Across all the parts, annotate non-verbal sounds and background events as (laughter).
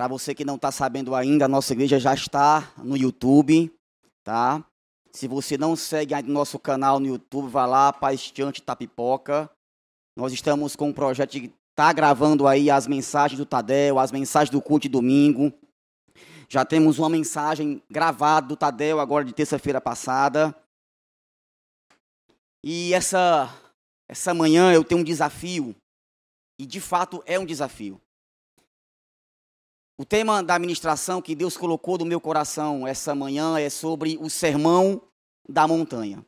Para você que não está sabendo ainda, a nossa igreja já está no YouTube, tá? Se você não segue ainda nosso canal no YouTube, vá lá, Paestiante Tapipoca. Nós estamos com um projeto que está gravando aí as mensagens do Tadel, as mensagens do culto de domingo. Já temos uma mensagem gravada do Tadel agora de terça-feira passada. E essa essa manhã eu tenho um desafio. E de fato é um desafio. O tema da ministração que Deus colocou no meu coração essa manhã é sobre o sermão da montanha.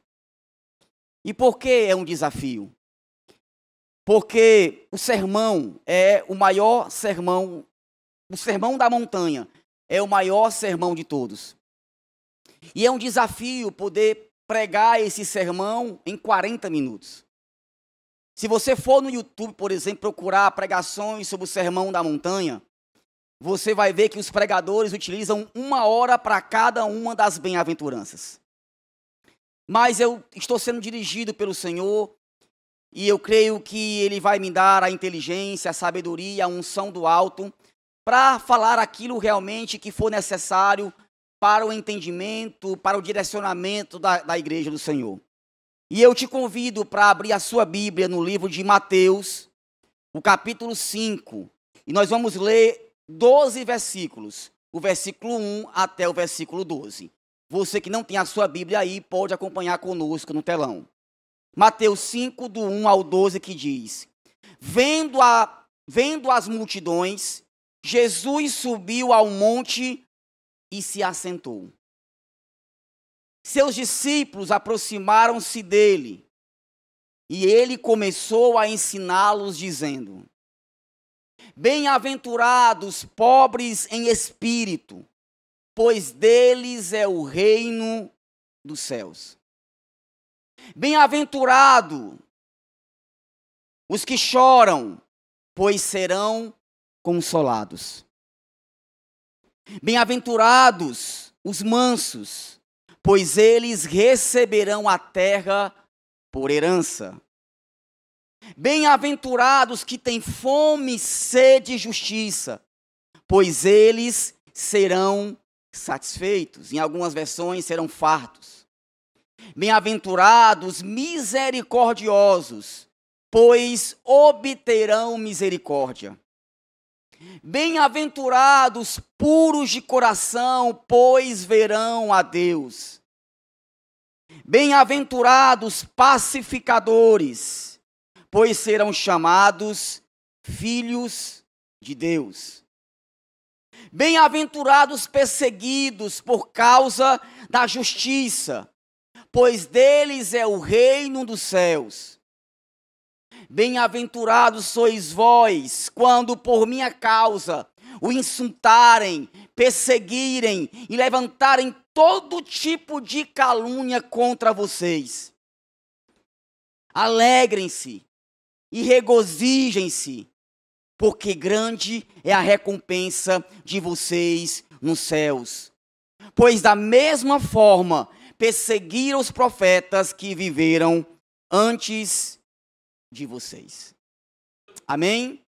E por que é um desafio? Porque o sermão é o maior sermão, o sermão da montanha é o maior sermão de todos. E é um desafio poder pregar esse sermão em 40 minutos. Se você for no YouTube, por exemplo, procurar pregações sobre o sermão da montanha, você vai ver que os pregadores utilizam uma hora para cada uma das bem-aventuranças. Mas eu estou sendo dirigido pelo Senhor e eu creio que Ele vai me dar a inteligência, a sabedoria, a unção do alto para falar aquilo realmente que for necessário para o entendimento, para o direcionamento da, da igreja do Senhor. E eu te convido para abrir a sua Bíblia no livro de Mateus, o capítulo 5. E nós vamos ler 12 versículos, o versículo 1 até o versículo 12. Você que não tem a sua Bíblia aí, pode acompanhar conosco no telão. Mateus 5, do 1 ao 12, que diz: Vendo, a, vendo as multidões, Jesus subiu ao monte e se assentou. Seus discípulos aproximaram-se dele e ele começou a ensiná-los, dizendo: Bem-aventurados pobres em espírito, pois deles é o reino dos céus. Bem-aventurado os que choram, pois serão consolados. Bem-aventurados os mansos, pois eles receberão a terra por herança. Bem-aventurados que têm fome e sede de justiça, pois eles serão satisfeitos. Em algumas versões, serão fartos. Bem-aventurados misericordiosos, pois obterão misericórdia. Bem-aventurados puros de coração, pois verão a Deus. Bem-aventurados pacificadores, pois serão chamados filhos de Deus. Bem-aventurados perseguidos por causa da justiça, pois deles é o reino dos céus. Bem-aventurados sois vós, quando por minha causa o insultarem, perseguirem e levantarem todo tipo de calúnia contra vocês. Alegrem-se e regozijem-se, porque grande é a recompensa de vocês nos céus. Pois da mesma forma perseguiram os profetas que viveram antes de vocês. Amém?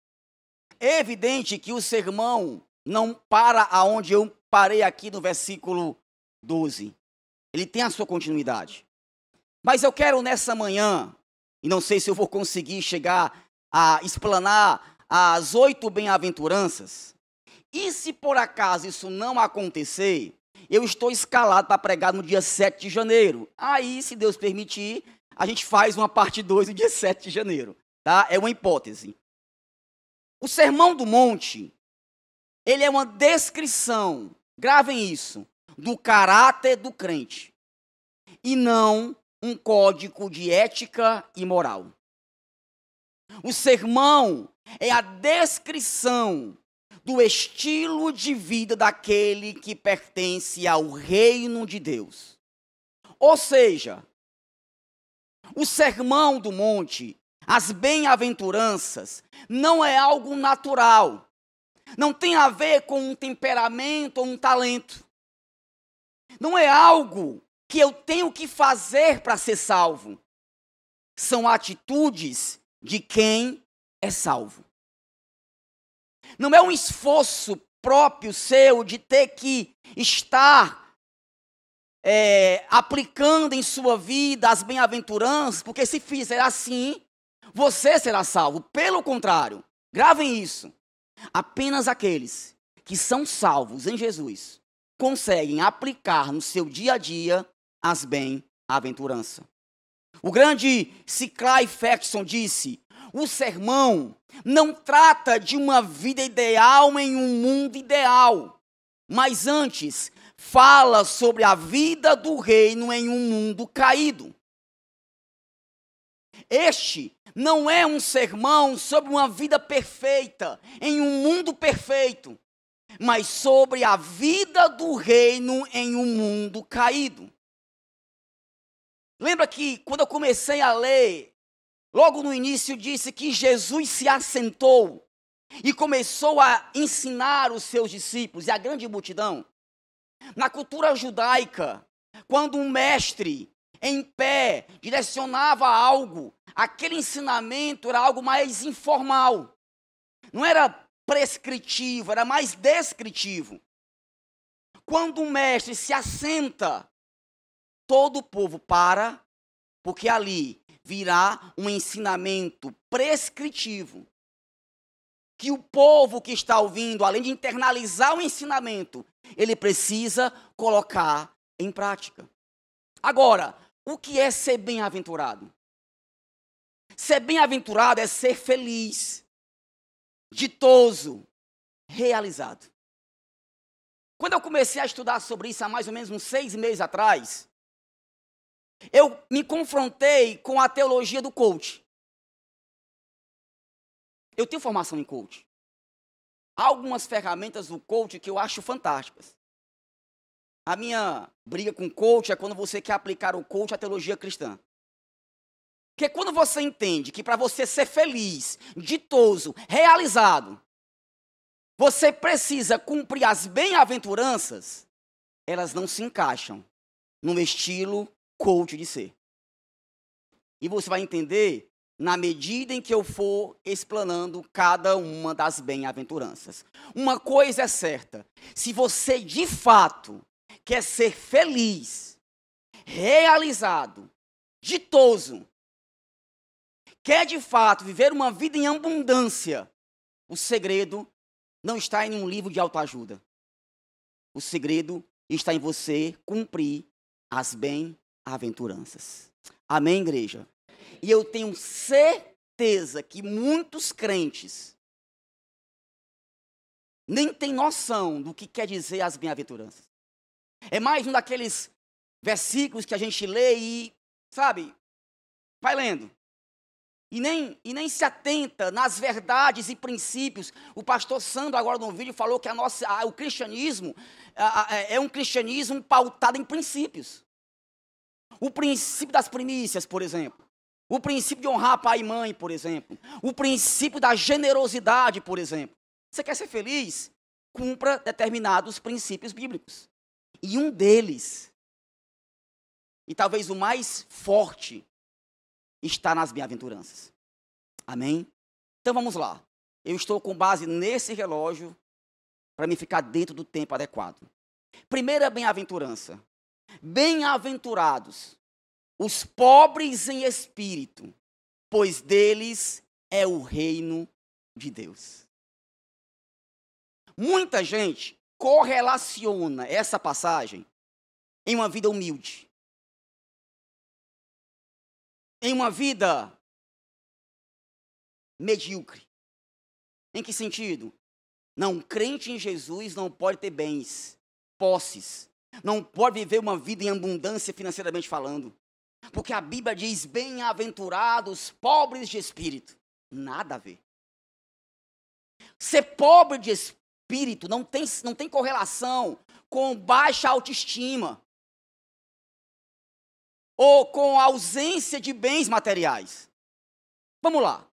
É evidente que o sermão não para aonde eu parei aqui no versículo 12. Ele tem a sua continuidade. Mas eu quero nessa manhã e não sei se eu vou conseguir chegar a explanar as oito bem-aventuranças. E se por acaso isso não acontecer, eu estou escalado para pregar no dia 7 de janeiro. Aí, se Deus permitir, a gente faz uma parte 2 no dia 7 de janeiro. Tá? É uma hipótese. O Sermão do Monte, ele é uma descrição, gravem isso, do caráter do crente. E não um código de ética e moral. O sermão é a descrição do estilo de vida daquele que pertence ao reino de Deus. Ou seja, o sermão do monte, as bem-aventuranças, não é algo natural. Não tem a ver com um temperamento ou um talento. Não é algo que eu tenho que fazer para ser salvo. São atitudes de quem é salvo. Não é um esforço próprio seu de ter que estar é, aplicando em sua vida as bem-aventuranças, porque se fizer assim, você será salvo. Pelo contrário, gravem isso. Apenas aqueles que são salvos em Jesus conseguem aplicar no seu dia a dia as bem-aventurança. O grande Ciclai Ferguson disse: o sermão não trata de uma vida ideal em um mundo ideal, mas antes fala sobre a vida do reino em um mundo caído. Este não é um sermão sobre uma vida perfeita em um mundo perfeito, mas sobre a vida do reino em um mundo caído. Lembra que quando eu comecei a ler, logo no início disse que Jesus se assentou e começou a ensinar os seus discípulos e a grande multidão. Na cultura judaica, quando um mestre em pé direcionava algo, aquele ensinamento era algo mais informal. Não era prescritivo, era mais descritivo. Quando um mestre se assenta todo o povo para, porque ali virá um ensinamento prescritivo. Que o povo que está ouvindo, além de internalizar o ensinamento, ele precisa colocar em prática. Agora, o que é ser bem-aventurado? Ser bem-aventurado é ser feliz, ditoso, realizado. Quando eu comecei a estudar sobre isso há mais ou menos uns seis meses atrás, eu me confrontei com a teologia do coach. Eu tenho formação em coach. Há algumas ferramentas do coach que eu acho fantásticas. A minha briga com coach é quando você quer aplicar o coach à teologia cristã. Porque quando você entende que para você ser feliz, ditoso, realizado, você precisa cumprir as bem-aventuranças, elas não se encaixam no estilo coach de ser. E você vai entender na medida em que eu for explanando cada uma das bem-aventuranças. Uma coisa é certa: se você de fato quer ser feliz, realizado, ditoso, quer de fato viver uma vida em abundância, o segredo não está em um livro de autoajuda. O segredo está em você cumprir as bem aventuranças. Amém, igreja? E eu tenho certeza que muitos crentes nem têm noção do que quer dizer as bem-aventuranças. É mais um daqueles versículos que a gente lê e, sabe, vai lendo. E nem, e nem se atenta nas verdades e princípios. O pastor Sandro, agora no vídeo, falou que a nossa, a, o cristianismo a, a, é, é um cristianismo pautado em princípios. O princípio das primícias, por exemplo. O princípio de honrar pai e mãe, por exemplo. O princípio da generosidade, por exemplo. Você quer ser feliz? Cumpra determinados princípios bíblicos. E um deles, e talvez o mais forte, está nas bem-aventuranças. Amém? Então vamos lá. Eu estou com base nesse relógio para me ficar dentro do tempo adequado. Primeira bem-aventurança, Bem-aventurados os pobres em espírito, pois deles é o reino de Deus. Muita gente correlaciona essa passagem em uma vida humilde, em uma vida medíocre. Em que sentido? Não, crente em Jesus não pode ter bens, posses, não pode viver uma vida em abundância financeiramente falando. Porque a Bíblia diz: bem-aventurados pobres de espírito. Nada a ver. Ser pobre de espírito não tem, não tem correlação com baixa autoestima ou com ausência de bens materiais. Vamos lá.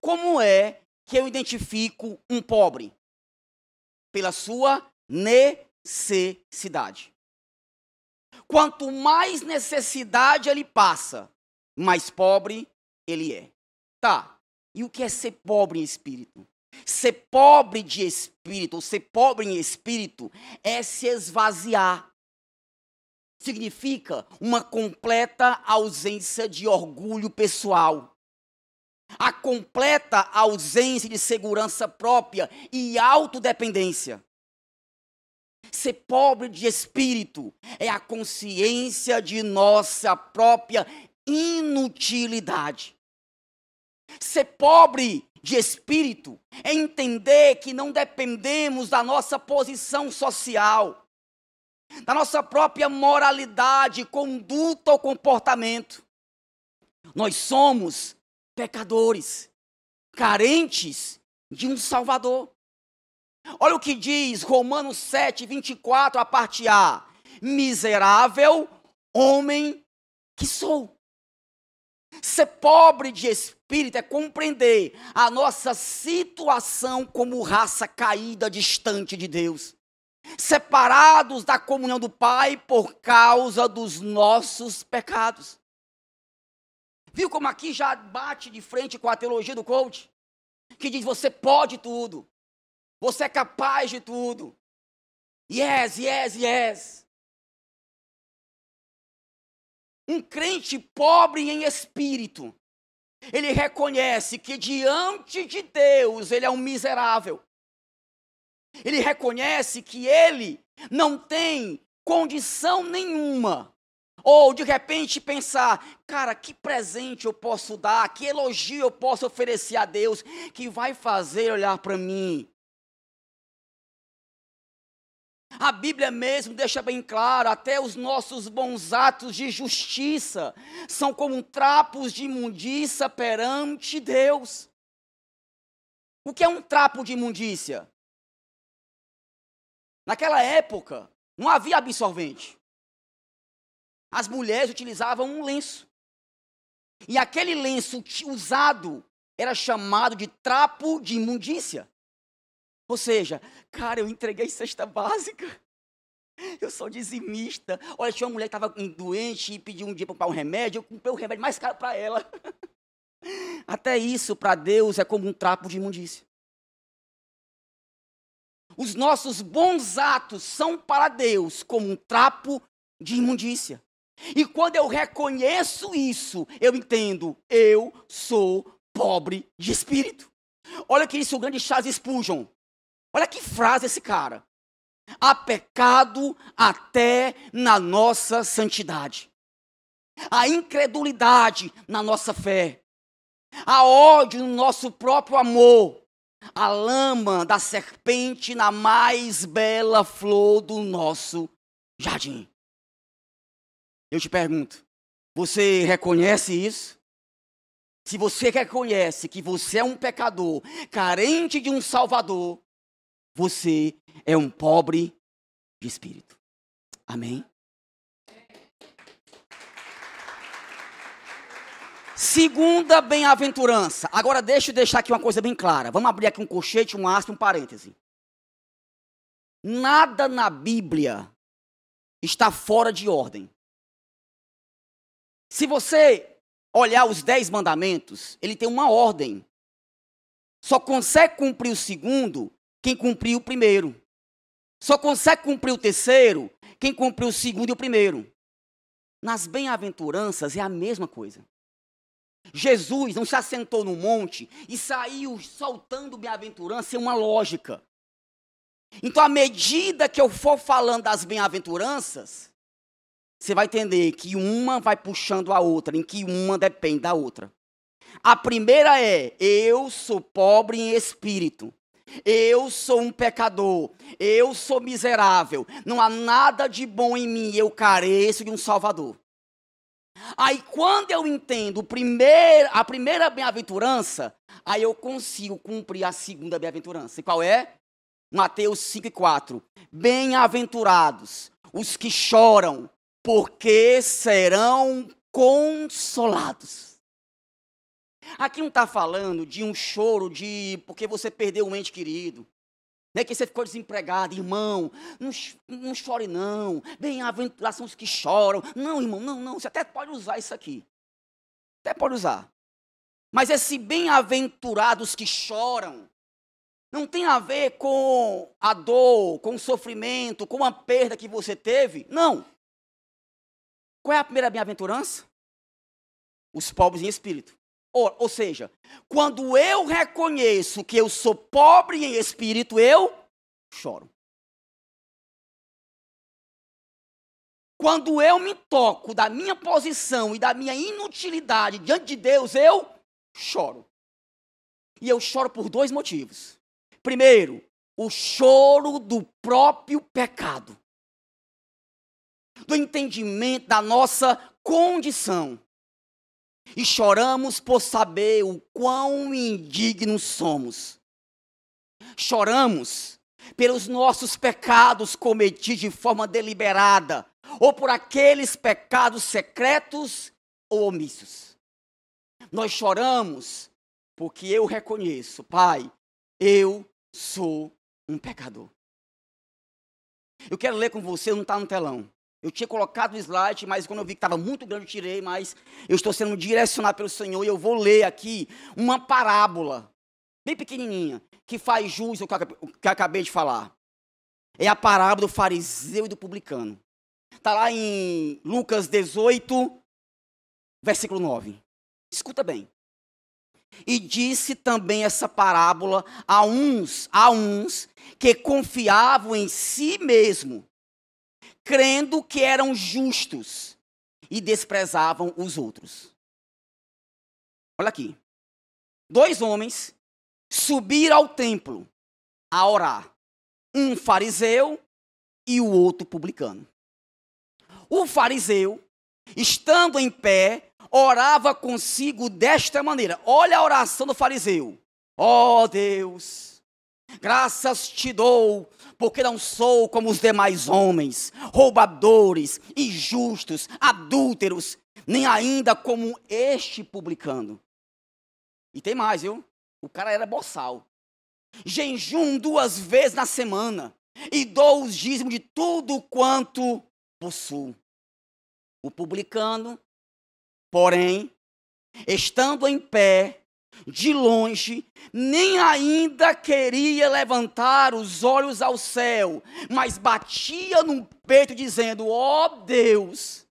Como é que eu identifico um pobre? Pela sua necessidade. Quanto mais necessidade ele passa, mais pobre ele é. Tá. E o que é ser pobre em espírito? Ser pobre de espírito, ou ser pobre em espírito, é se esvaziar. Significa uma completa ausência de orgulho pessoal a completa ausência de segurança própria e autodependência. Ser pobre de espírito é a consciência de nossa própria inutilidade. Ser pobre de espírito é entender que não dependemos da nossa posição social, da nossa própria moralidade, conduta ou comportamento. Nós somos pecadores, carentes de um Salvador. Olha o que diz Romanos 7, 24, a parte A. Miserável homem que sou. Ser pobre de espírito é compreender a nossa situação como raça caída distante de Deus, separados da comunhão do Pai por causa dos nossos pecados. Viu como aqui já bate de frente com a teologia do coach? Que diz: você pode tudo, você é capaz de tudo. Yes, yes, yes. Um crente pobre em espírito, ele reconhece que diante de Deus ele é um miserável. Ele reconhece que ele não tem condição nenhuma. Ou de repente pensar, cara, que presente eu posso dar, que elogio eu posso oferecer a Deus que vai fazer olhar para mim a Bíblia mesmo deixa bem claro: até os nossos bons atos de justiça são como trapos de imundícia perante Deus. O que é um trapo de imundícia? Naquela época, não havia absorvente. As mulheres utilizavam um lenço. E aquele lenço usado era chamado de trapo de imundícia. Ou seja, cara, eu entreguei cesta básica. Eu sou dizimista. Olha, tinha uma mulher que estava doente e pediu um dia para comprar um remédio. Eu comprei o remédio mais caro para ela. (laughs) Até isso, para Deus, é como um trapo de imundícia. Os nossos bons atos são para Deus como um trapo de imundícia. E quando eu reconheço isso, eu entendo, eu sou pobre de espírito. Olha que isso o grande Charles Spurgeon. Olha que frase esse cara. Há pecado até na nossa santidade. Há incredulidade na nossa fé. Há ódio no nosso próprio amor. A lama da serpente na mais bela flor do nosso jardim. Eu te pergunto, você reconhece isso? Se você reconhece que você é um pecador, carente de um Salvador, você é um pobre de espírito. Amém? Segunda bem-aventurança. Agora deixa eu deixar aqui uma coisa bem clara. Vamos abrir aqui um colchete, um aspa, um parêntese. Nada na Bíblia está fora de ordem. Se você olhar os dez mandamentos, ele tem uma ordem. Só consegue cumprir o segundo quem cumpriu o primeiro. Só consegue cumprir o terceiro quem cumpriu o segundo e o primeiro. Nas bem-aventuranças é a mesma coisa. Jesus não se assentou no monte e saiu soltando bem-aventurança é uma lógica. Então, à medida que eu for falando das bem-aventuranças, você vai entender que uma vai puxando a outra, em que uma depende da outra. A primeira é: eu sou pobre em espírito. Eu sou um pecador, eu sou miserável, não há nada de bom em mim, eu careço de um Salvador. Aí quando eu entendo primeiro, a primeira bem-aventurança, aí eu consigo cumprir a segunda bem-aventurança. E qual é? Mateus 5 e 4. Bem-aventurados os que choram, porque serão consolados. Aqui não está falando de um choro de porque você perdeu um ente querido. Né, que você ficou desempregado, irmão, não, não chore não, bem-aventurados são os que choram. Não, irmão, não, não, você até pode usar isso aqui. Até pode usar. Mas esse bem-aventurados que choram não tem a ver com a dor, com o sofrimento, com a perda que você teve. Não. Qual é a primeira bem-aventurança? Os pobres em espírito. Ou, ou seja, quando eu reconheço que eu sou pobre em espírito, eu choro. Quando eu me toco da minha posição e da minha inutilidade diante de Deus, eu choro. E eu choro por dois motivos. Primeiro, o choro do próprio pecado, do entendimento da nossa condição e choramos por saber o quão indignos somos. Choramos pelos nossos pecados cometidos de forma deliberada ou por aqueles pecados secretos ou omissos. Nós choramos porque eu reconheço, Pai, eu sou um pecador. Eu quero ler com você, não está no telão. Eu tinha colocado no slide, mas quando eu vi que estava muito grande, eu tirei, mas eu estou sendo direcionado pelo Senhor e eu vou ler aqui uma parábola, bem pequenininha, que faz jus ao que eu acabei de falar. É a parábola do fariseu e do publicano. Está lá em Lucas 18, versículo 9. Escuta bem. E disse também essa parábola a uns, a uns que confiavam em si mesmo crendo que eram justos e desprezavam os outros. Olha aqui. Dois homens subiram ao templo a orar. Um fariseu e o outro publicano. O fariseu, estando em pé, orava consigo desta maneira. Olha a oração do fariseu. Ó oh, Deus, Graças te dou, porque não sou como os demais homens, roubadores, injustos, adúlteros, nem ainda como este publicano. E tem mais, viu? O cara era boçal. Jejum duas vezes na semana e dou os dízimos de tudo quanto possuo. O publicano, porém, estando em pé, de longe, nem ainda queria levantar os olhos ao céu, mas batia no peito, dizendo: Ó oh Deus,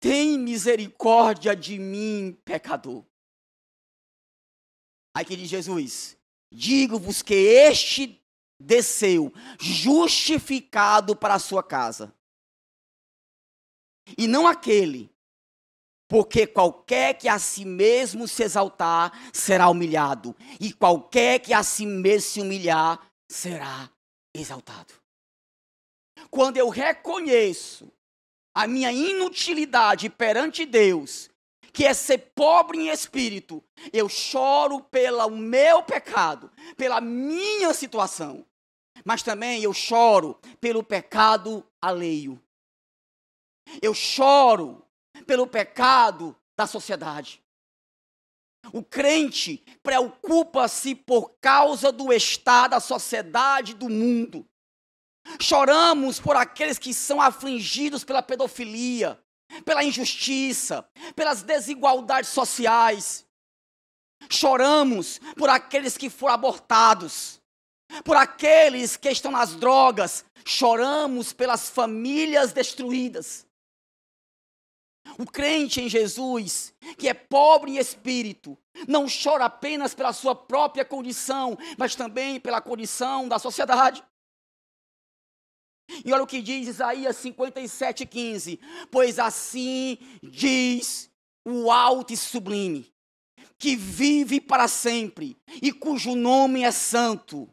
tem misericórdia de mim, pecador. Aí que diz Jesus: Digo-vos que este desceu justificado para a sua casa, e não aquele porque qualquer que a si mesmo se exaltar será humilhado, e qualquer que a si mesmo se humilhar será exaltado. Quando eu reconheço a minha inutilidade perante Deus, que é ser pobre em espírito, eu choro pelo meu pecado, pela minha situação, mas também eu choro pelo pecado alheio. Eu choro pelo pecado da sociedade. O crente preocupa-se por causa do estado da sociedade, do mundo. Choramos por aqueles que são afligidos pela pedofilia, pela injustiça, pelas desigualdades sociais. Choramos por aqueles que foram abortados, por aqueles que estão nas drogas. Choramos pelas famílias destruídas. O crente em Jesus, que é pobre em espírito, não chora apenas pela sua própria condição, mas também pela condição da sociedade. E olha o que diz Isaías 57,15: Pois assim diz o alto e sublime, que vive para sempre e cujo nome é santo.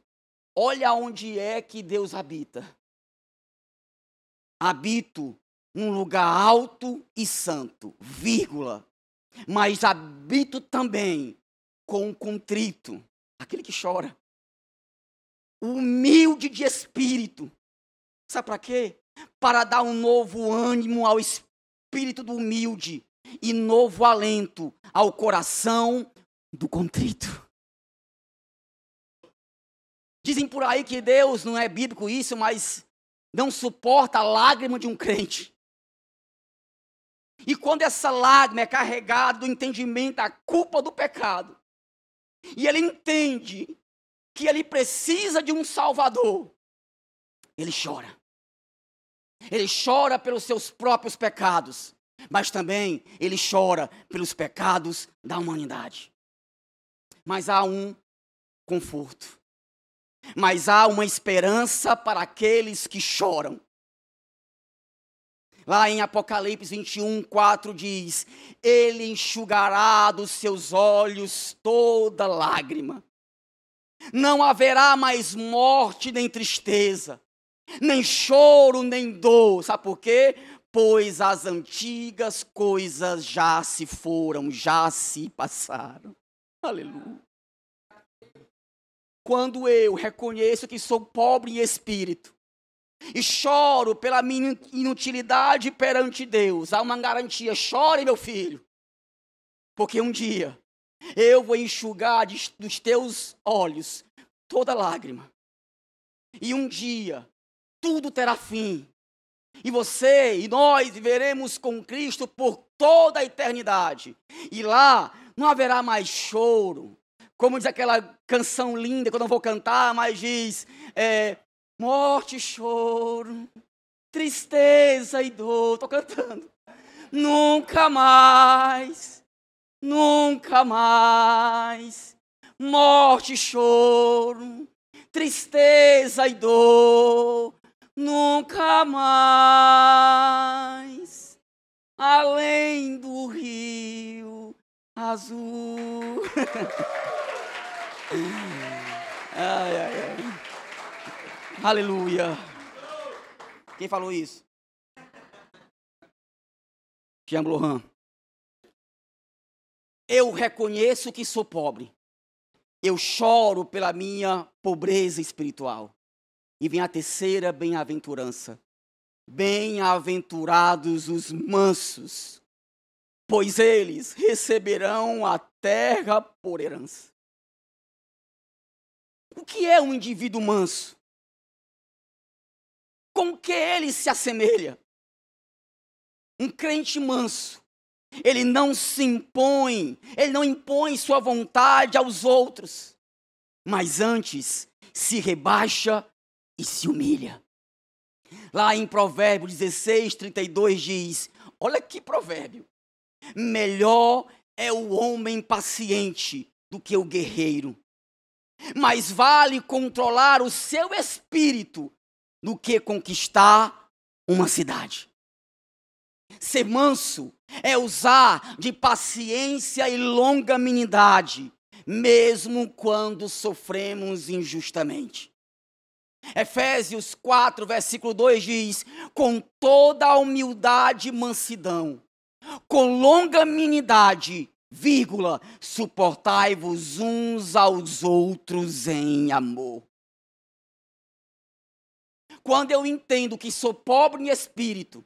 Olha onde é que Deus habita. Habito um lugar alto e santo, vírgula. Mas habito também com o contrito, aquele que chora, humilde de espírito. Sabe para quê? Para dar um novo ânimo ao espírito do humilde e novo alento ao coração do contrito. Dizem por aí que Deus, não é bíblico isso, mas não suporta a lágrima de um crente. E quando essa lágrima é carregada do entendimento da culpa do pecado, e ele entende que ele precisa de um Salvador, ele chora. Ele chora pelos seus próprios pecados, mas também ele chora pelos pecados da humanidade. Mas há um conforto, mas há uma esperança para aqueles que choram. Lá em Apocalipse 21, 4 diz: Ele enxugará dos seus olhos toda lágrima. Não haverá mais morte, nem tristeza, nem choro, nem dor. Sabe por quê? Pois as antigas coisas já se foram, já se passaram. Aleluia. Quando eu reconheço que sou pobre em espírito, e choro pela minha inutilidade perante Deus, há uma garantia: chore, meu filho, porque um dia eu vou enxugar dos teus olhos toda lágrima, e um dia tudo terá fim, e você e nós viveremos com Cristo por toda a eternidade, e lá não haverá mais choro. Como diz aquela canção linda que eu não vou cantar, mas diz: é, morte e choro, tristeza e dor. Estou cantando. Nunca mais, nunca mais, morte e choro, tristeza e dor. Nunca mais, além do rio azul. (laughs) ai, ai, ai. Aleluia. Quem falou isso? Jean Blohan. Eu reconheço que sou pobre. Eu choro pela minha pobreza espiritual. E vem a terceira bem-aventurança. Bem-aventurados os mansos, pois eles receberão a terra por herança. O que é um indivíduo manso? com que ele se assemelha? Um crente manso. Ele não se impõe, ele não impõe sua vontade aos outros, mas antes se rebaixa e se humilha. Lá em Provérbios 16, 32 diz: Olha que provérbio. Melhor é o homem paciente do que o guerreiro. Mas vale controlar o seu espírito do que conquistar uma cidade. Ser manso é usar de paciência e longanimidade, mesmo quando sofremos injustamente. Efésios 4, versículo 2 diz: com toda a humildade e mansidão, com longanimidade, vírgula, suportai-vos uns aos outros em amor. Quando eu entendo que sou pobre em espírito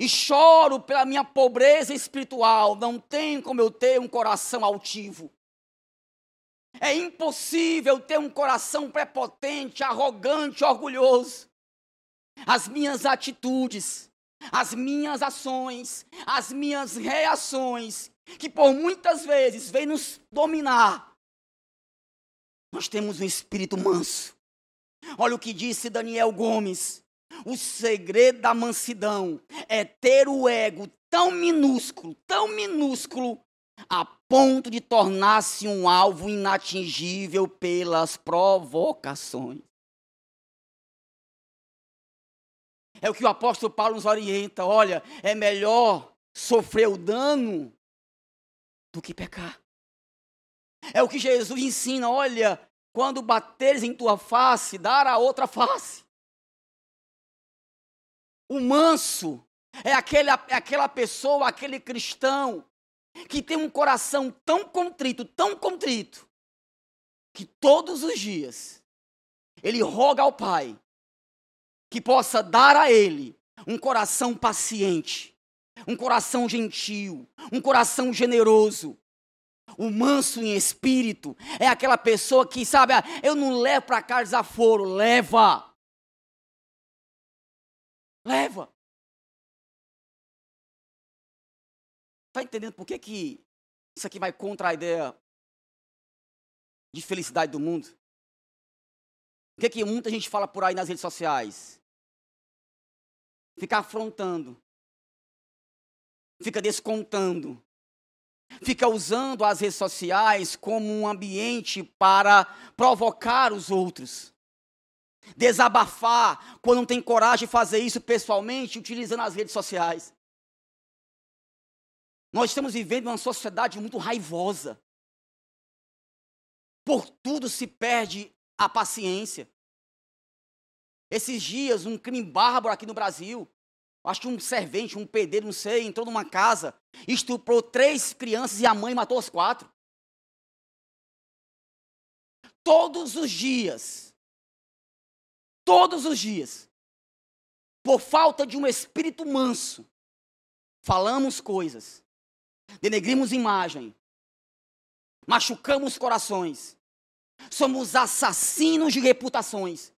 e choro pela minha pobreza espiritual, não tem como eu ter um coração altivo. É impossível ter um coração prepotente, arrogante, orgulhoso. As minhas atitudes, as minhas ações, as minhas reações, que por muitas vezes vêm nos dominar. Nós temos um espírito manso. Olha o que disse Daniel Gomes. O segredo da mansidão é ter o ego tão minúsculo, tão minúsculo, a ponto de tornar-se um alvo inatingível pelas provocações. É o que o apóstolo Paulo nos orienta. Olha, é melhor sofrer o dano do que pecar. É o que Jesus ensina. Olha, quando bateres em tua face, dar a outra face. O manso é, aquele, é aquela pessoa, aquele cristão que tem um coração tão contrito, tão contrito, que todos os dias ele roga ao Pai que possa dar a ele um coração paciente, um coração gentil, um coração generoso, o manso em espírito é aquela pessoa que, sabe, ah, eu não levo para cá desaforo, leva. Leva. Está entendendo por que, que isso aqui vai contra a ideia de felicidade do mundo? Por que, que muita gente fala por aí nas redes sociais? Fica afrontando, fica descontando, fica usando as redes sociais como um ambiente para provocar os outros. Desabafar quando não tem coragem de fazer isso pessoalmente, utilizando as redes sociais. Nós estamos vivendo uma sociedade muito raivosa. Por tudo se perde a paciência. Esses dias, um crime bárbaro aqui no Brasil acho que um servente, um pedreiro, não sei, entrou numa casa, estuprou três crianças e a mãe matou as quatro. Todos os dias, todos os dias, por falta de um espírito manso, falamos coisas, denegrimos imagem, machucamos corações, somos assassinos de reputações,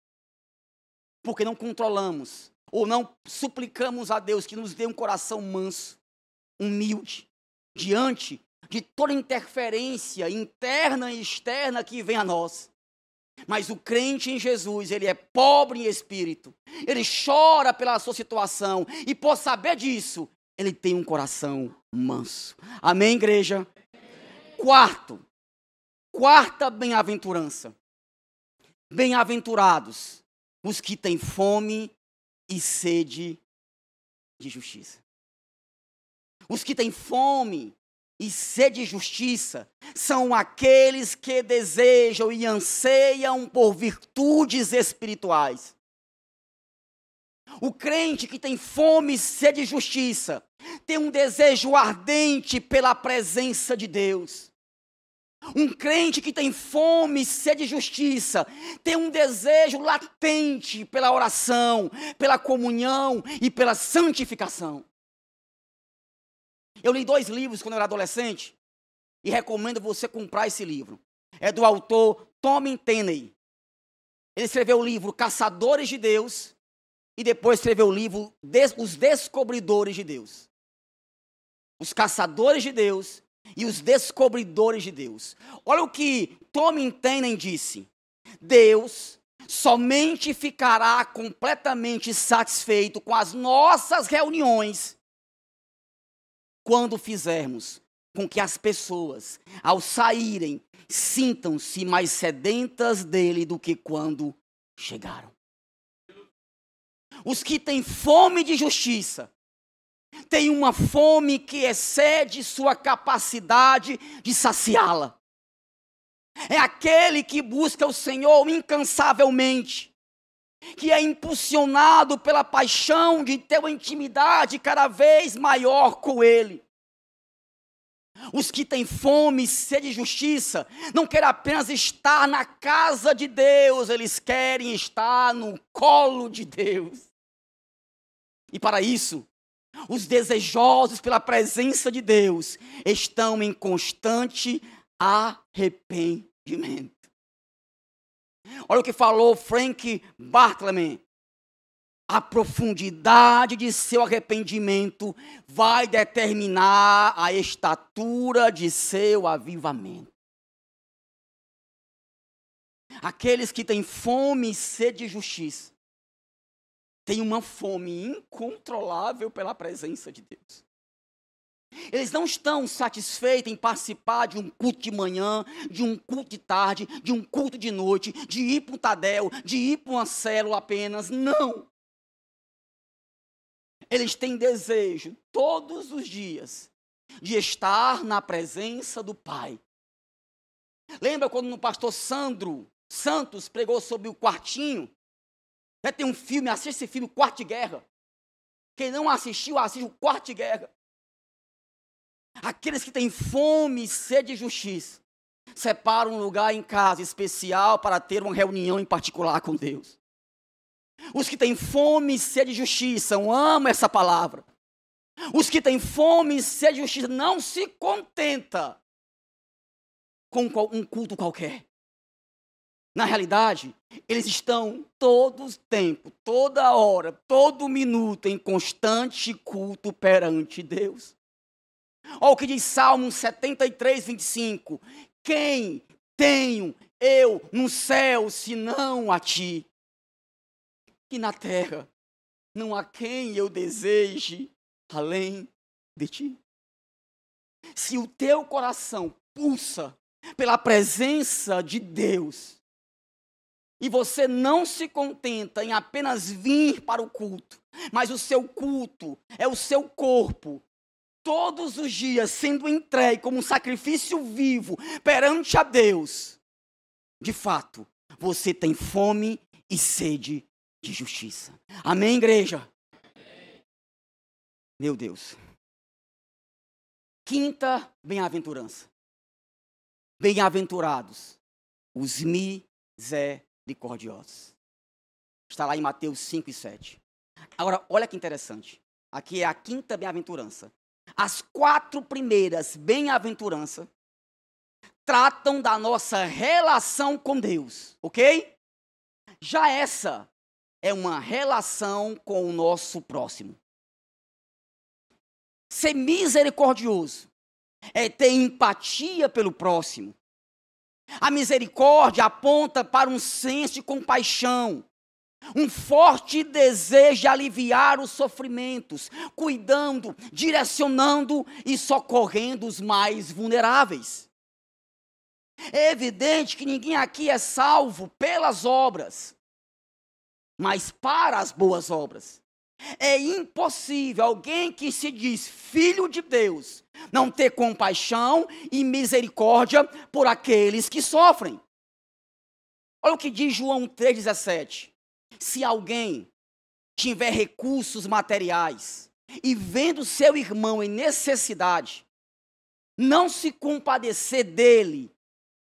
porque não controlamos ou não suplicamos a Deus que nos dê um coração manso, humilde, diante de toda interferência interna e externa que vem a nós. Mas o crente em Jesus, ele é pobre em espírito, ele chora pela sua situação, e por saber disso, ele tem um coração manso. Amém, igreja? Quarto, quarta bem-aventurança. Bem-aventurados os que têm fome e sede de justiça. Os que têm fome e sede de justiça são aqueles que desejam e anseiam por virtudes espirituais. O crente que tem fome e sede de justiça tem um desejo ardente pela presença de Deus. Um crente que tem fome e sede de justiça, tem um desejo latente pela oração, pela comunhão e pela santificação. Eu li dois livros quando eu era adolescente e recomendo você comprar esse livro. É do autor Tommy Tenney. Ele escreveu o livro Caçadores de Deus e depois escreveu o livro Os Descobridores de Deus. Os Caçadores de Deus e os descobridores de Deus. Olha o que Tom Tenen disse: Deus somente ficará completamente satisfeito com as nossas reuniões quando fizermos com que as pessoas, ao saírem, sintam-se mais sedentas dele do que quando chegaram. Os que têm fome de justiça tem uma fome que excede sua capacidade de saciá-la. É aquele que busca o Senhor incansavelmente, que é impulsionado pela paixão de ter uma intimidade cada vez maior com Ele. Os que têm fome e sede de justiça não querem apenas estar na casa de Deus, eles querem estar no colo de Deus. E para isso, os desejosos pela presença de Deus estão em constante arrependimento. Olha o que falou Frank Bartleman. A profundidade de seu arrependimento vai determinar a estatura de seu avivamento. Aqueles que têm fome e sede de justiça tem uma fome incontrolável pela presença de Deus. Eles não estão satisfeitos em participar de um culto de manhã, de um culto de tarde, de um culto de noite, de ir para um Tadel, de ir para uma célula apenas. Não! Eles têm desejo todos os dias de estar na presença do Pai. Lembra quando o pastor Sandro Santos pregou sobre o quartinho? Né? Tem um filme, assiste esse filme, Quarto Guerra. Quem não assistiu, assiste o Quarto Guerra. Aqueles que têm fome e sede de justiça, separam um lugar em casa especial para ter uma reunião em particular com Deus. Os que têm fome e sede de justiça, amam essa palavra. Os que têm fome e sede de justiça não se contenta com um culto qualquer. Na realidade, eles estão todo o tempo, toda hora, todo minuto em constante culto perante Deus. Olha o que diz Salmo 73, 25: Quem tenho eu no céu senão a ti? E na terra não há quem eu deseje além de ti. Se o teu coração pulsa pela presença de Deus, e você não se contenta em apenas vir para o culto, mas o seu culto é o seu corpo, todos os dias sendo entregue como um sacrifício vivo perante a Deus, de fato, você tem fome e sede de justiça. Amém, igreja? Meu Deus. Quinta bem-aventurança. Bem-aventurados os miseráveis misericordiosos. Está lá em Mateus 5 e 7. Agora, olha que interessante. Aqui é a quinta bem-aventurança. As quatro primeiras bem-aventuranças tratam da nossa relação com Deus, ok? Já essa é uma relação com o nosso próximo. Ser misericordioso é ter empatia pelo próximo, a misericórdia aponta para um senso de compaixão, um forte desejo de aliviar os sofrimentos, cuidando, direcionando e socorrendo os mais vulneráveis. É evidente que ninguém aqui é salvo pelas obras, mas para as boas obras. É impossível alguém que se diz filho de Deus não ter compaixão e misericórdia por aqueles que sofrem. Olha o que diz João 3,17. Se alguém tiver recursos materiais e vendo seu irmão em necessidade, não se compadecer dele,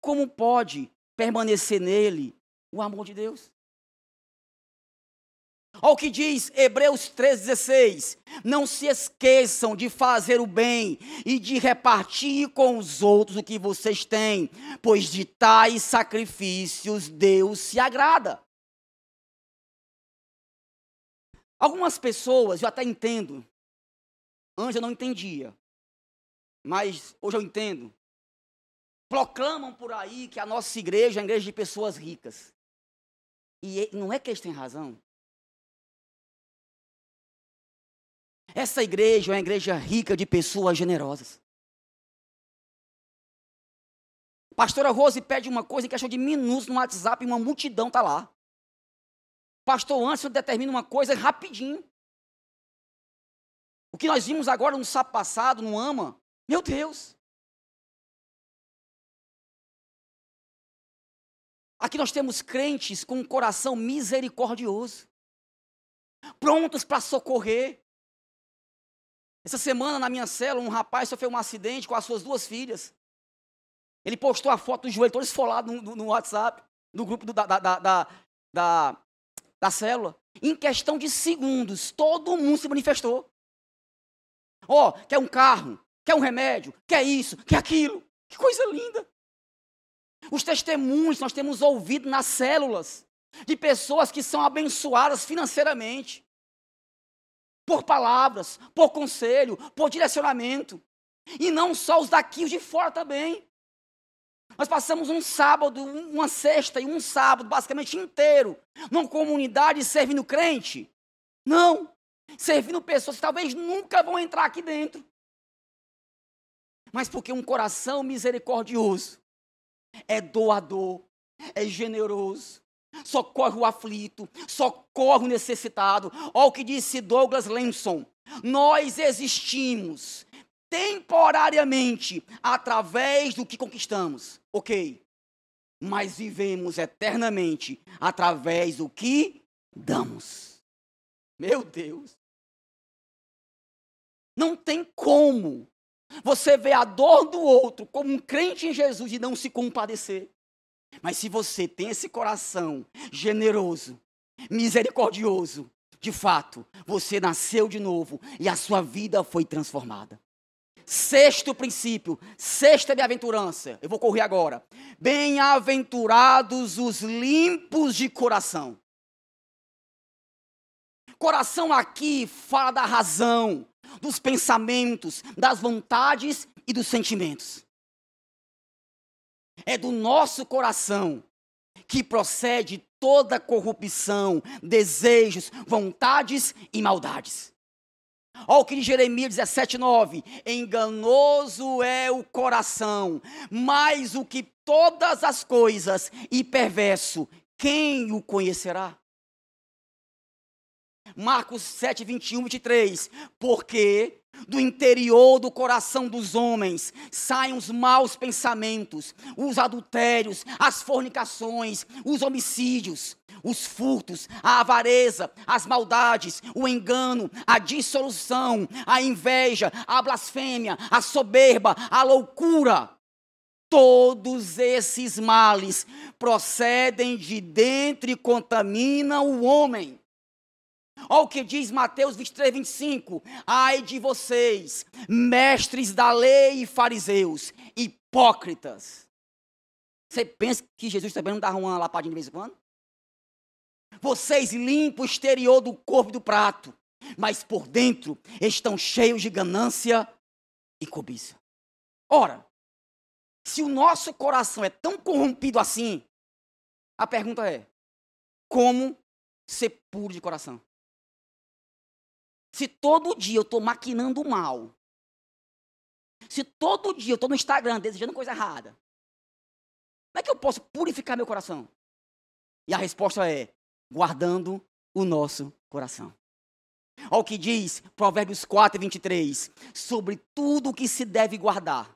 como pode permanecer nele o amor de Deus? Olha o que diz Hebreus 3,16: Não se esqueçam de fazer o bem e de repartir com os outros o que vocês têm, pois de tais sacrifícios Deus se agrada. Algumas pessoas, eu até entendo, antes eu não entendia, mas hoje eu entendo, proclamam por aí que a nossa igreja é a igreja de pessoas ricas. E não é que eles têm razão, Essa igreja é uma igreja rica de pessoas generosas. Pastora Rose pede uma coisa em questão de minutos no WhatsApp e uma multidão está lá. Pastor Anselmo determina uma coisa rapidinho. O que nós vimos agora no sábado passado, no AMA, meu Deus. Aqui nós temos crentes com um coração misericordioso, prontos para socorrer, essa semana, na minha célula, um rapaz sofreu um acidente com as suas duas filhas. Ele postou a foto do joelho todo esfolado no, no, no WhatsApp, no grupo do, da, da, da, da, da célula. Em questão de segundos, todo mundo se manifestou. Ó, oh, quer um carro, quer um remédio, quer isso, quer aquilo. Que coisa linda! Os testemunhos nós temos ouvido nas células de pessoas que são abençoadas financeiramente, por palavras, por conselho, por direcionamento. E não só os daqui, os de fora também. Nós passamos um sábado, uma sexta e um sábado, basicamente inteiro, numa comunidade servindo crente. Não. Servindo pessoas que talvez nunca vão entrar aqui dentro. Mas porque um coração misericordioso é doador, é generoso, socorre o aflito, socorre o necessitado. Olha o que disse Douglas Lemson. Nós existimos temporariamente através do que conquistamos, ok? Mas vivemos eternamente através do que damos. Meu Deus! Não tem como você ver a dor do outro como um crente em Jesus e não se compadecer. Mas se você tem esse coração generoso, misericordioso, de fato, você nasceu de novo e a sua vida foi transformada. Sexto princípio, sexta bem-aventurança. Eu vou correr agora. Bem-aventurados os limpos de coração. Coração aqui fala da razão, dos pensamentos, das vontades e dos sentimentos. É do nosso coração que procede toda corrupção, desejos, vontades e maldades. Olha o que diz Jeremias 17, 9. Enganoso é o coração, mais o que todas as coisas, e perverso, quem o conhecerá? Marcos 7, 21, 23. Porque do interior do coração dos homens saem os maus pensamentos, os adultérios, as fornicações, os homicídios, os furtos, a avareza, as maldades, o engano, a dissolução, a inveja, a blasfêmia, a soberba, a loucura. Todos esses males procedem de dentro e contaminam o homem. Olha o que diz Mateus 23, 25. Ai de vocês, mestres da lei e fariseus, hipócritas. Você pensa que Jesus também não dá uma lapadinha de vez em quando? Vocês limpam o exterior do corpo e do prato, mas por dentro estão cheios de ganância e cobiça. Ora, se o nosso coração é tão corrompido assim, a pergunta é: como ser puro de coração? Se todo dia eu estou maquinando mal, se todo dia eu estou no Instagram desejando coisa errada, como é que eu posso purificar meu coração? E a resposta é: guardando o nosso coração. Olha o que diz Provérbios 4, 23. Sobre tudo o que se deve guardar,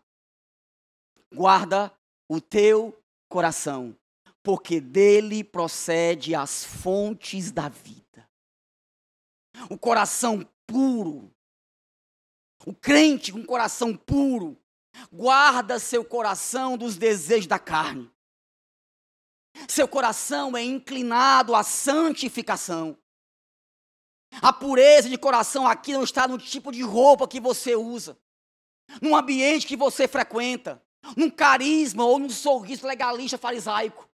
guarda o teu coração, porque dele procede as fontes da vida o coração puro. O crente com coração puro guarda seu coração dos desejos da carne. Seu coração é inclinado à santificação. A pureza de coração aqui não está no tipo de roupa que você usa, no ambiente que você frequenta, num carisma ou num sorriso legalista farisaico.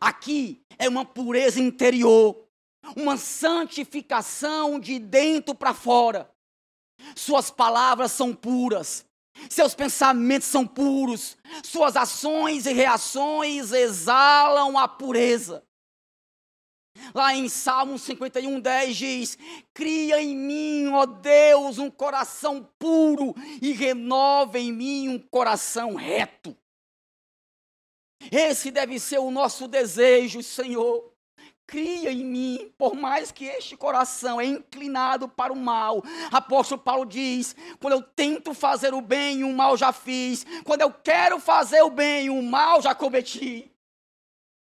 Aqui é uma pureza interior uma santificação de dentro para fora. Suas palavras são puras, seus pensamentos são puros, suas ações e reações exalam a pureza. Lá em Salmo 51, 10 diz: Cria em mim, ó Deus, um coração puro e renova em mim um coração reto. Esse deve ser o nosso desejo, Senhor cria em mim, por mais que este coração é inclinado para o mal. Apóstolo Paulo diz: quando eu tento fazer o bem, o mal já fiz. Quando eu quero fazer o bem, o mal já cometi.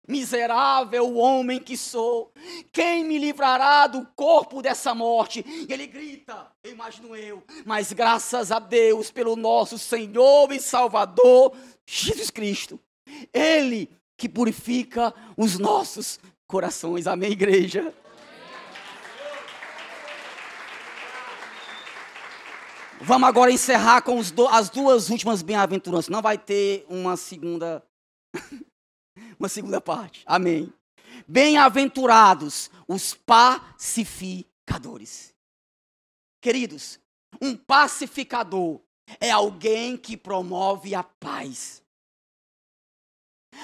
Miserável homem que sou, quem me livrará do corpo dessa morte? E ele grita, eu imagino eu, mas graças a Deus pelo nosso Senhor e Salvador, Jesus Cristo, Ele que purifica os nossos corações. Amém, igreja? Vamos agora encerrar com do, as duas últimas bem-aventuranças. Não vai ter uma segunda, (laughs) uma segunda parte. Amém. Bem-aventurados os pacificadores. Queridos, um pacificador é alguém que promove a paz.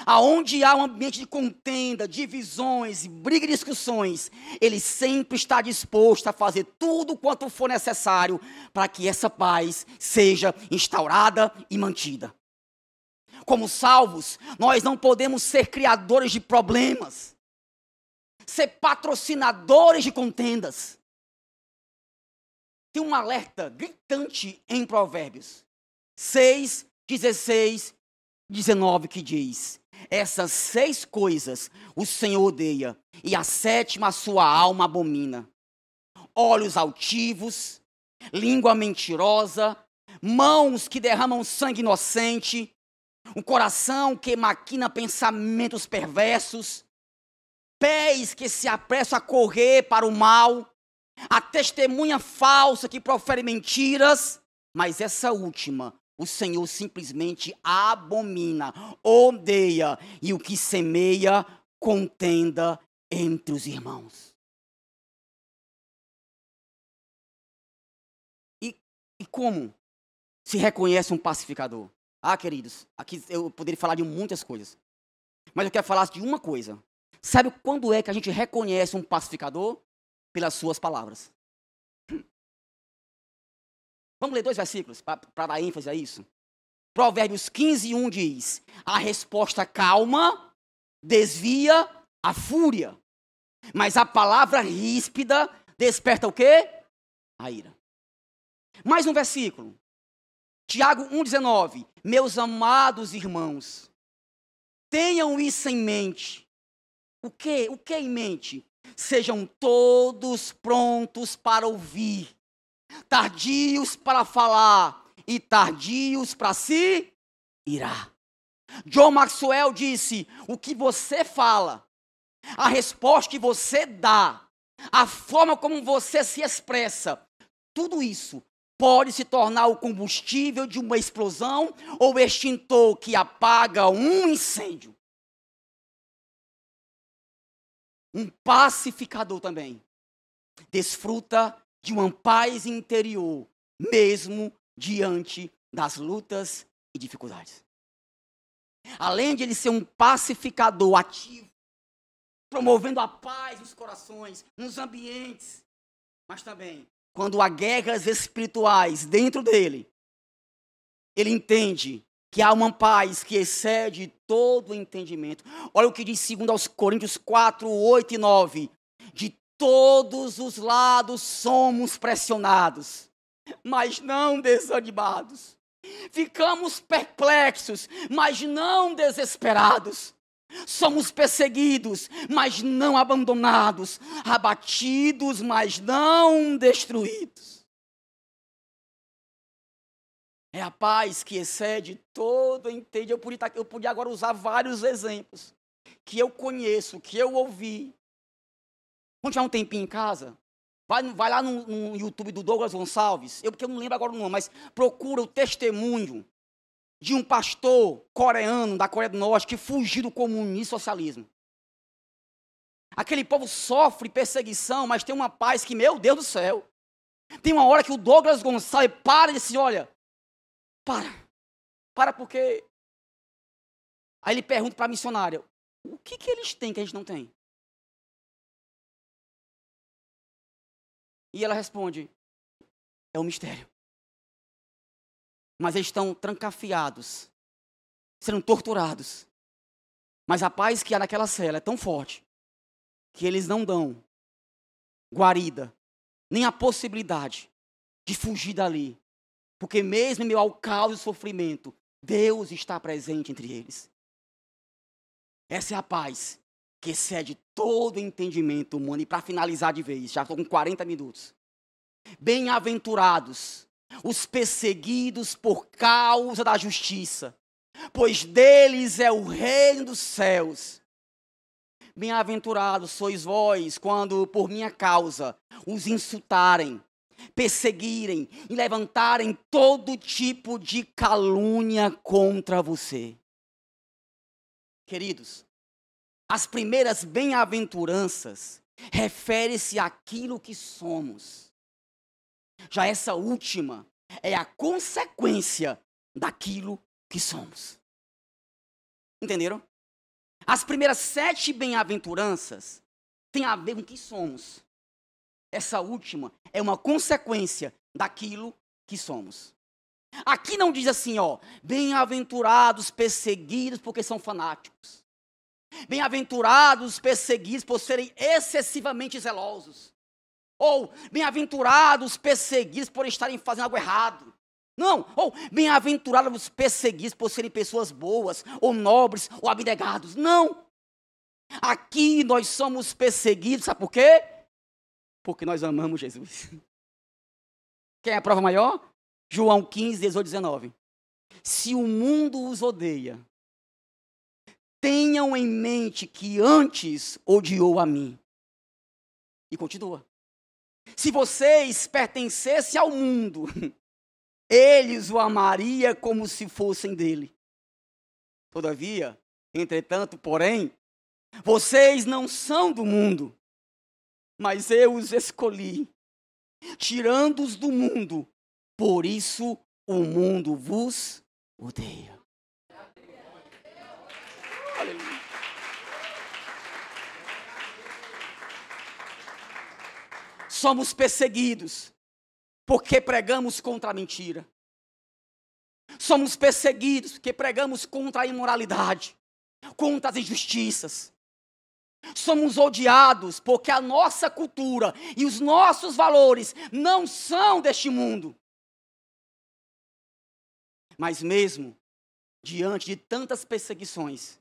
Aonde há um ambiente de contenda, divisões, briga e discussões, ele sempre está disposto a fazer tudo quanto for necessário para que essa paz seja instaurada e mantida. Como salvos, nós não podemos ser criadores de problemas, ser patrocinadores de contendas. Tem um alerta gritante em Provérbios 6, 16 19 que diz: Essas seis coisas o Senhor odeia, e a sétima a sua alma abomina: olhos altivos, língua mentirosa, mãos que derramam sangue inocente, um coração que maquina pensamentos perversos, pés que se apressam a correr para o mal, a testemunha falsa que profere mentiras, mas essa última o Senhor simplesmente abomina, odeia, e o que semeia, contenda entre os irmãos. E, e como se reconhece um pacificador? Ah, queridos, aqui eu poderia falar de muitas coisas, mas eu quero falar de uma coisa. Sabe quando é que a gente reconhece um pacificador? Pelas suas palavras. Vamos ler dois versículos para dar ênfase a isso. Provérbios 15, 1 diz: A resposta calma desvia a fúria, mas a palavra ríspida desperta o quê? A ira. Mais um versículo. Tiago 1,19: Meus amados irmãos, tenham isso em mente. O que? O que em mente? Sejam todos prontos para ouvir tardios para falar e tardios para se irá. John Maxwell disse: o que você fala, a resposta que você dá, a forma como você se expressa, tudo isso pode se tornar o combustível de uma explosão ou o extintor que apaga um incêndio. Um pacificador também desfruta de uma paz interior, mesmo diante das lutas e dificuldades. Além de ele ser um pacificador ativo, promovendo a paz nos corações, nos ambientes, mas também quando há guerras espirituais dentro dele, ele entende que há uma paz que excede todo o entendimento. Olha o que diz segundo aos Coríntios 4, 8 e 9. De Todos os lados somos pressionados, mas não desanimados. Ficamos perplexos, mas não desesperados. Somos perseguidos, mas não abandonados. Abatidos, mas não destruídos. É a paz que excede todo entendimento. Eu podia agora usar vários exemplos que eu conheço, que eu ouvi, Vamos tirar um tempinho em casa? Vai, vai lá no, no, YouTube do Douglas Gonçalves, eu porque eu não lembro agora o nome, mas procura o testemunho de um pastor coreano da Coreia do Norte que fugiu do comunismo e socialismo. Aquele povo sofre perseguição, mas tem uma paz que, meu Deus do céu. Tem uma hora que o Douglas Gonçalves para e diz assim, olha, para, para porque... Aí ele pergunta para a missionária, o que, que eles têm que a gente não tem? E ela responde: é um mistério. Mas eles estão trancafiados, sendo torturados. Mas a paz que há naquela cela é tão forte que eles não dão guarida, nem a possibilidade de fugir dali. Porque mesmo em meio ao caos e sofrimento, Deus está presente entre eles. Essa é a paz que excede todo entendimento humano. E para finalizar de vez, já estou com 40 minutos. Bem-aventurados os perseguidos por causa da justiça, pois deles é o reino dos céus. Bem-aventurados sois vós quando, por minha causa, os insultarem, perseguirem e levantarem todo tipo de calúnia contra você. Queridos, as primeiras bem-aventuranças refere-se àquilo que somos. Já essa última é a consequência daquilo que somos. Entenderam? As primeiras sete bem-aventuranças têm a ver com o que somos. Essa última é uma consequência daquilo que somos. Aqui não diz assim, ó, bem-aventurados perseguidos porque são fanáticos. Bem-aventurados perseguidos por serem excessivamente zelosos. Ou bem-aventurados perseguidos por estarem fazendo algo errado. Não, ou bem-aventurados perseguidos por serem pessoas boas, ou nobres, ou abnegados. Não. Aqui nós somos perseguidos, sabe por quê? Porque nós amamos Jesus. (laughs) Quem é a prova maior? João 15, 18, 19. Se o mundo os odeia, tenham em mente que antes odiou a mim. E continua. Se vocês pertencessem ao mundo, (laughs) eles o amaria como se fossem dele. Todavia, entretanto, porém, vocês não são do mundo, mas eu os escolhi, tirando-os do mundo. Por isso o mundo vos odeia. Aleluia. Somos perseguidos porque pregamos contra a mentira. Somos perseguidos porque pregamos contra a imoralidade, contra as injustiças. Somos odiados porque a nossa cultura e os nossos valores não são deste mundo. Mas mesmo diante de tantas perseguições,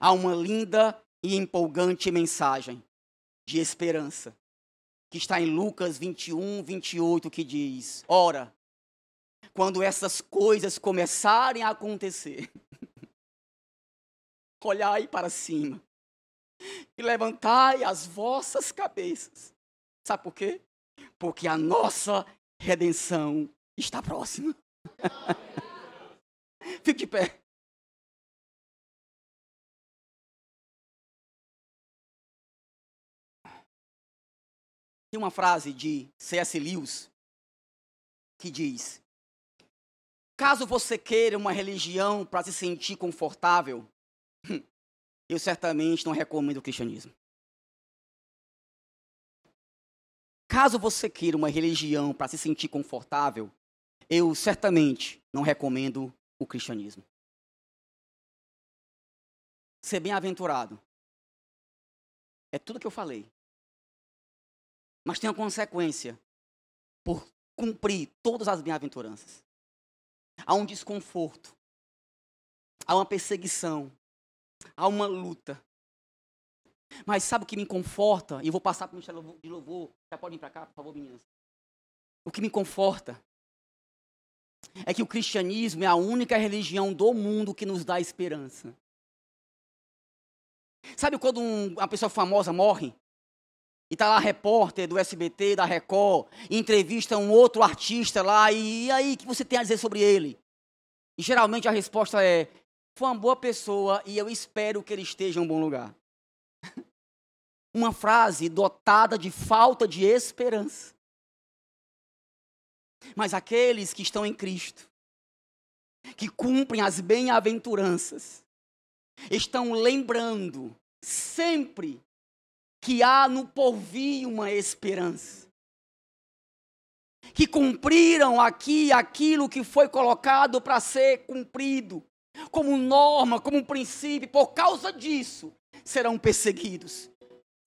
há uma linda e empolgante mensagem de esperança, que está em Lucas 21, 28, que diz: Ora, quando essas coisas começarem a acontecer, (laughs) olhai para cima e levantai as vossas cabeças. Sabe por quê? Porque a nossa redenção está próxima. (laughs) Fique de pé. Tem uma frase de C.S. Lewis que diz: Caso você queira uma religião para se sentir confortável, hum, eu certamente não recomendo o cristianismo. Caso você queira uma religião para se sentir confortável, eu certamente não recomendo o cristianismo. Ser bem-aventurado é tudo que eu falei mas tem uma consequência por cumprir todas as bem-aventuranças. Há um desconforto, há uma perseguição, há uma luta. Mas sabe o que me conforta? E eu vou passar para o Ministério de Louvor. Já pode vir para cá, por favor, meninas. O que me conforta é que o cristianismo é a única religião do mundo que nos dá esperança. Sabe quando uma pessoa famosa morre? E tá lá repórter do SBT, da Record, entrevista um outro artista lá, e, e aí, o que você tem a dizer sobre ele? E geralmente a resposta é: foi uma boa pessoa e eu espero que ele esteja em um bom lugar. (laughs) uma frase dotada de falta de esperança. Mas aqueles que estão em Cristo, que cumprem as bem-aventuranças, estão lembrando sempre que há no porvir uma esperança. Que cumpriram aqui aquilo que foi colocado para ser cumprido, como norma, como princípio, por causa disso serão perseguidos.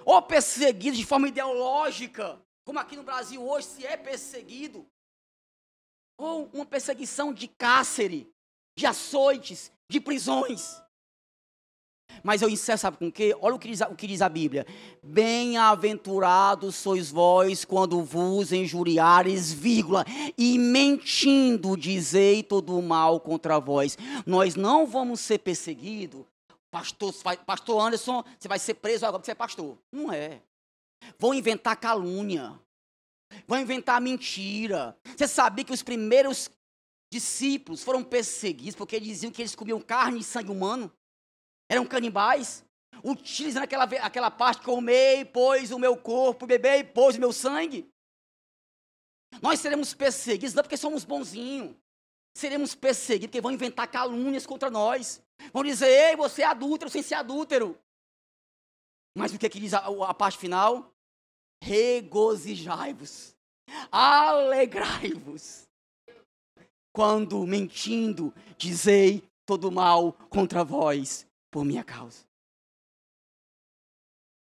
Ou perseguidos de forma ideológica, como aqui no Brasil hoje se é perseguido, ou uma perseguição de cárcere, de açoites, de prisões. Mas eu encerro, sabe com o quê? Olha o que diz, o que diz a Bíblia. Bem-aventurados sois vós quando vos injuriares, vírgula, e mentindo dizei todo o mal contra vós. Nós não vamos ser perseguidos. Pastor, pastor Anderson, você vai ser preso agora porque você é pastor. Não é. Vão inventar calúnia. Vão inventar mentira. Você sabia que os primeiros discípulos foram perseguidos porque diziam que eles comiam carne e sangue humano? eram canibais, utilizando aquela, aquela parte, comei, pois o meu corpo, bebei, pois o meu sangue. Nós seremos perseguidos, não porque somos bonzinhos, seremos perseguidos, porque vão inventar calúnias contra nós. Vão dizer, ei, você é adúltero sem ser adúltero. Mas o que, é que diz a, a parte final? Regozijai-vos, alegrai-vos. Quando mentindo, dizei todo mal contra vós por minha causa.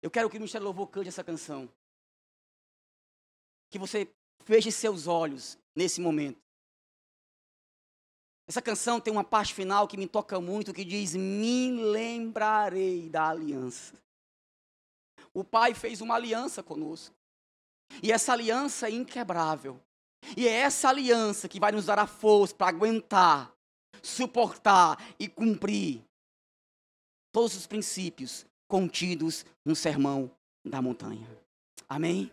Eu quero que o Ministério Louvor cante essa canção. Que você feche seus olhos nesse momento. Essa canção tem uma parte final que me toca muito, que diz: Me lembrarei da aliança. O Pai fez uma aliança conosco. E essa aliança é inquebrável. E é essa aliança que vai nos dar a força para aguentar, suportar e cumprir todos os princípios contidos no sermão da montanha. Amém?